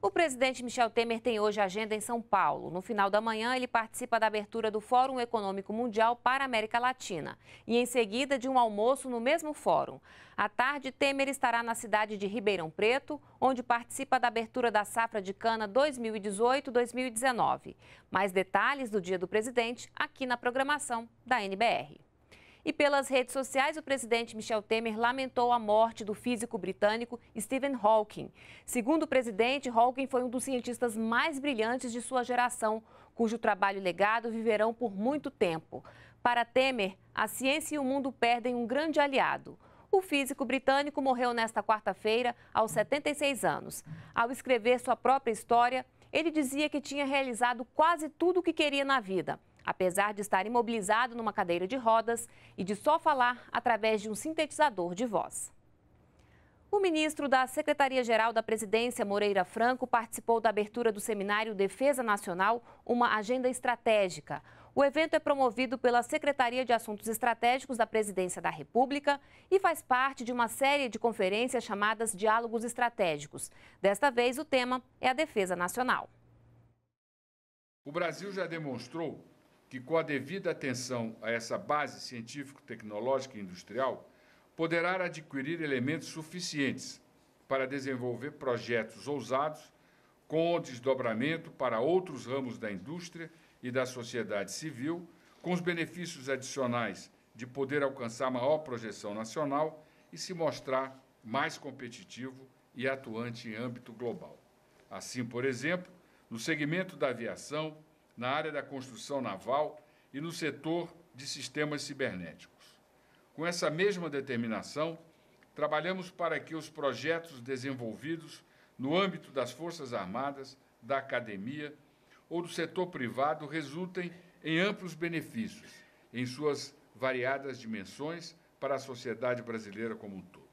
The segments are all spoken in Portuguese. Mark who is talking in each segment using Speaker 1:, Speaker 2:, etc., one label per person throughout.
Speaker 1: O presidente Michel Temer tem hoje agenda em São Paulo. No final da manhã, ele participa da abertura do Fórum Econômico Mundial para a América Latina e, em seguida, de um almoço no mesmo fórum. À tarde, Temer estará na cidade de Ribeirão Preto, onde participa da abertura da safra de cana 2018-2019. Mais detalhes do dia do presidente aqui na programação da NBR. E pelas redes sociais, o presidente Michel Temer lamentou a morte do físico britânico Stephen Hawking. Segundo o presidente, Hawking foi um dos cientistas mais brilhantes de sua geração, cujo trabalho e legado viverão por muito tempo. Para Temer, a ciência e o mundo perdem um grande aliado. O físico britânico morreu nesta quarta-feira, aos 76 anos. Ao escrever sua própria história, ele dizia que tinha realizado quase tudo o que queria na vida apesar de estar imobilizado numa cadeira de rodas e de só falar através de um sintetizador de voz. O ministro da Secretaria-Geral da Presidência, Moreira Franco, participou da abertura do seminário Defesa Nacional Uma Agenda Estratégica. O evento é promovido pela Secretaria de Assuntos Estratégicos da Presidência da República e faz parte de uma série de conferências chamadas Diálogos Estratégicos. Desta vez, o tema é a defesa nacional.
Speaker 2: O Brasil já demonstrou que, com a devida atenção a essa base científico-tecnológica e industrial, poderá adquirir elementos suficientes para desenvolver projetos ousados com desdobramento para outros ramos da indústria e da sociedade civil, com os benefícios adicionais de poder alcançar maior projeção nacional e se mostrar mais competitivo e atuante em âmbito global. Assim, por exemplo, no segmento da aviação, na área da construção naval e no setor de sistemas cibernéticos. Com essa mesma determinação, trabalhamos para que os projetos desenvolvidos no âmbito das Forças Armadas, da academia ou do setor privado resultem em amplos benefícios, em suas variadas dimensões, para a sociedade brasileira como um todo.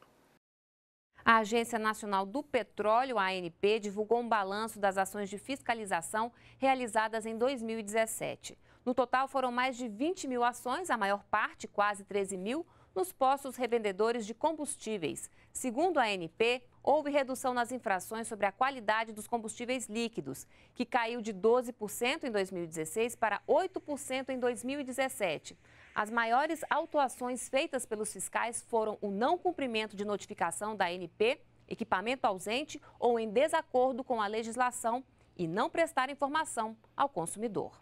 Speaker 1: A Agência Nacional do Petróleo, ANP, divulgou um balanço das ações de fiscalização realizadas em 2017. No total, foram mais de 20 mil ações, a maior parte, quase 13 mil, nos postos revendedores de combustíveis. Segundo a ANP, houve redução nas infrações sobre a qualidade dos combustíveis líquidos, que caiu de 12% em 2016 para 8% em 2017. As maiores autuações feitas pelos fiscais foram o não cumprimento de notificação da NP, equipamento ausente ou em desacordo com a legislação e não prestar informação ao consumidor.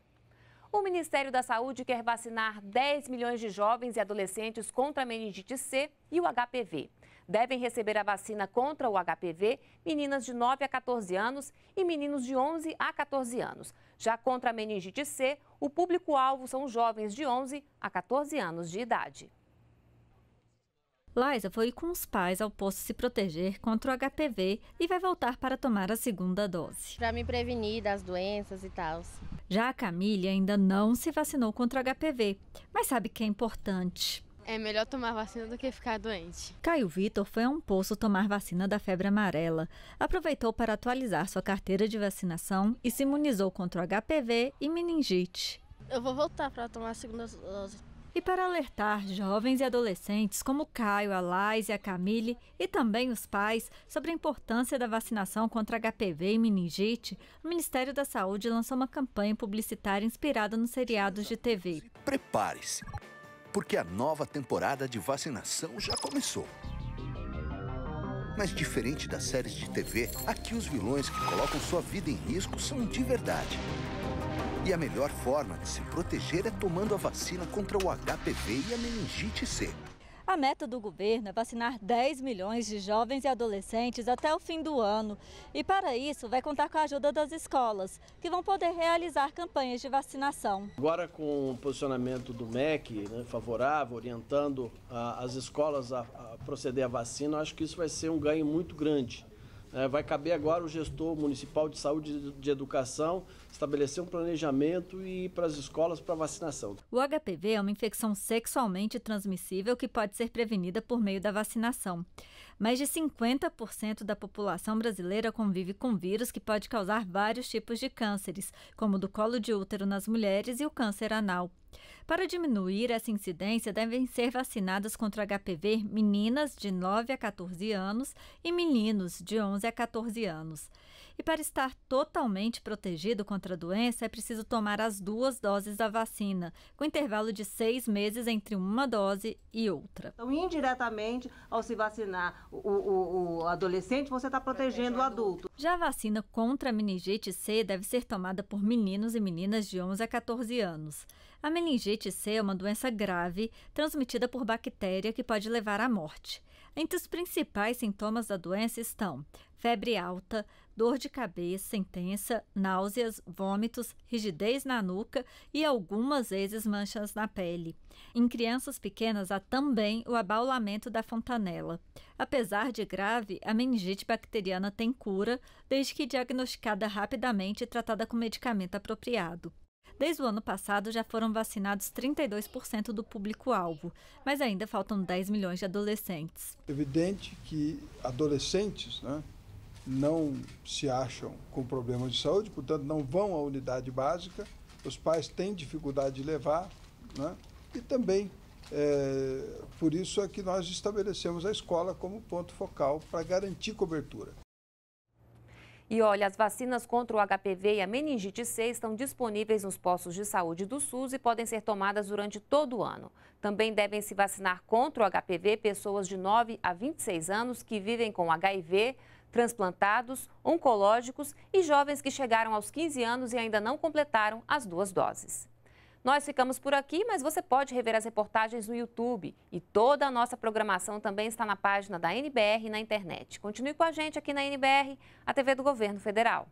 Speaker 1: O Ministério da Saúde quer vacinar 10 milhões de jovens e adolescentes contra a meningite C e o HPV devem receber a vacina contra o HPV meninas de 9 a 14 anos e meninos de 11 a 14 anos. Já contra a meningite C, o público-alvo são jovens de 11 a 14 anos de idade.
Speaker 3: Liza foi com os pais ao posto se proteger contra o HPV e vai voltar para tomar a segunda dose.
Speaker 1: Para me prevenir das doenças e tal.
Speaker 3: Já a Camille ainda não se vacinou contra o HPV, mas sabe que é importante. É melhor tomar vacina do que ficar doente. Caio Vitor foi a um poço tomar vacina da febre amarela. Aproveitou para atualizar sua carteira de vacinação e se imunizou contra o HPV e meningite. Eu vou voltar para tomar a segunda dose. E para alertar jovens e adolescentes como Caio, a Lais e a Camille e também os pais sobre a importância da vacinação contra HPV e meningite, o Ministério da Saúde lançou uma campanha publicitária inspirada nos seriados de TV. Prepare-se porque a nova temporada de vacinação já começou. Mas diferente das séries de TV, aqui os vilões que colocam sua vida em risco são de verdade. E a melhor forma de se proteger é tomando a vacina contra o HPV e a meningite C. A meta do governo é vacinar 10 milhões de jovens e adolescentes até o fim do ano. E para isso, vai contar com a ajuda das escolas, que vão poder realizar campanhas de vacinação.
Speaker 1: Agora, com o posicionamento do MEC né, favorável, orientando a, as escolas a, a proceder à vacina, acho que isso vai ser um ganho muito grande. É, vai caber agora o gestor municipal de saúde e de educação estabelecer um planejamento e ir para as escolas para vacinação.
Speaker 3: O HPV é uma infecção sexualmente transmissível que pode ser prevenida por meio da vacinação. Mais de 50% da população brasileira convive com vírus que pode causar vários tipos de cânceres, como o do colo de útero nas mulheres e o câncer anal. Para diminuir essa incidência, devem ser vacinadas contra HPV meninas de 9 a 14 anos e meninos de 11 a 14 anos. E para estar totalmente protegido contra a doença, é preciso tomar as duas doses da vacina, com intervalo de seis meses entre uma dose e outra.
Speaker 1: Então, indiretamente, ao se vacinar o, o,
Speaker 3: o adolescente, você está protegendo o adulto. Já a vacina contra a meningite C deve ser tomada por meninos e meninas de 11 a 14 anos. A meningite C é uma doença grave transmitida por bactéria que pode levar à morte. Entre os principais sintomas da doença estão febre alta, dor de cabeça intensa, náuseas, vômitos, rigidez na nuca e algumas vezes manchas na pele. Em crianças pequenas há também o abaulamento da fontanela. Apesar de grave, a meningite bacteriana tem cura, desde que diagnosticada rapidamente e tratada com medicamento apropriado. Desde o ano passado já foram vacinados 32% do público-alvo, mas ainda faltam 10 milhões de adolescentes.
Speaker 2: Evidente que adolescentes, né, não se acham com problemas de saúde, portanto, não vão à unidade básica, os pais têm dificuldade de levar, né? e também é, por isso é que nós estabelecemos a escola como ponto focal para garantir cobertura.
Speaker 1: E olha, as vacinas contra o HPV e a meningite C estão disponíveis nos postos de saúde do SUS e podem ser tomadas durante todo o ano. Também devem se vacinar contra o HPV pessoas de 9 a 26 anos que vivem com HIV, transplantados, oncológicos e jovens que chegaram aos 15 anos e ainda não completaram as duas doses. Nós ficamos por aqui, mas você pode rever as reportagens no YouTube. E toda a nossa programação também está na página da NBR na internet. Continue com a gente aqui na NBR, a TV do Governo Federal.